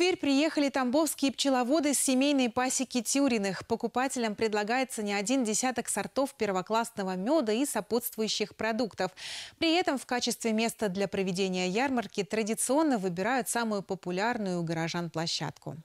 Тверь приехали тамбовские пчеловоды с семейной пасеки Тюриных. Покупателям предлагается не один десяток сортов первоклассного меда и сопутствующих продуктов. При этом в качестве места для проведения ярмарки традиционно выбирают самую популярную у горожан площадку.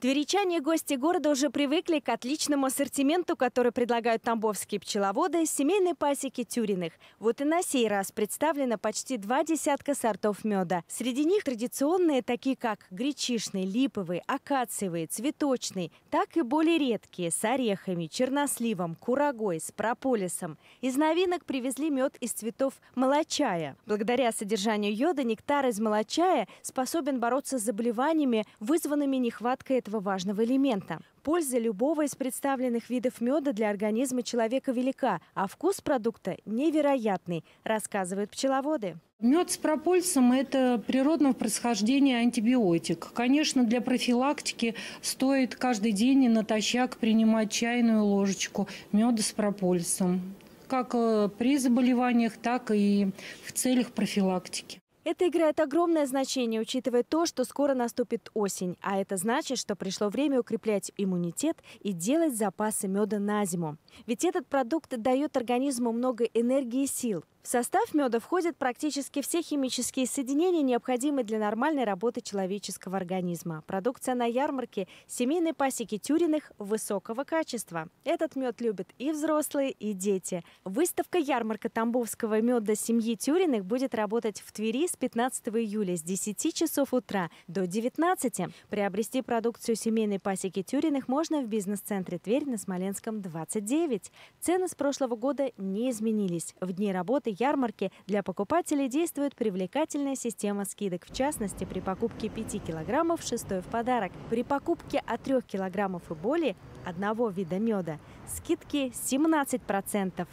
Тверичане и гости города уже привыкли к отличному ассортименту, который предлагают тамбовские пчеловоды, семейные пасеки тюриных. Вот и на сей раз представлено почти два десятка сортов меда. Среди них традиционные, такие как гречишный, липовый, акациевый, цветочный, так и более редкие, с орехами, черносливом, курагой, с прополисом. Из новинок привезли мед из цветов молочая. Благодаря содержанию йода нектар из молочая способен бороться с заболеваниями, вызванными нехваткой этого этого важного элемента. Польза любого из представленных видов меда для организма человека велика, а вкус продукта невероятный, рассказывают пчеловоды. Мед с пропульсом – это природного происхождения антибиотик. Конечно, для профилактики стоит каждый день натощак принимать чайную ложечку меда с пропульсом как э, при заболеваниях, так и в целях профилактики. Это играет огромное значение, учитывая то, что скоро наступит осень. А это значит, что пришло время укреплять иммунитет и делать запасы меда на зиму. Ведь этот продукт дает организму много энергии и сил. В состав меда входят практически все химические соединения, необходимые для нормальной работы человеческого организма. Продукция на ярмарке – семейные пасеки тюриных высокого качества. Этот мед любят и взрослые, и дети. Выставка ярмарка тамбовского меда семьи тюриных будет работать в Твери с 15 июля с 10 часов утра до 19. Приобрести продукцию семейной пасеки тюриных можно в бизнес-центре Тверь на Смоленском 29. Цены с прошлого года не изменились. В дни работы ярмарке для покупателей действует привлекательная система скидок. В частности, при покупке 5 килограммов шестой в подарок. При покупке от 3 килограммов и более одного вида меда скидки 17%.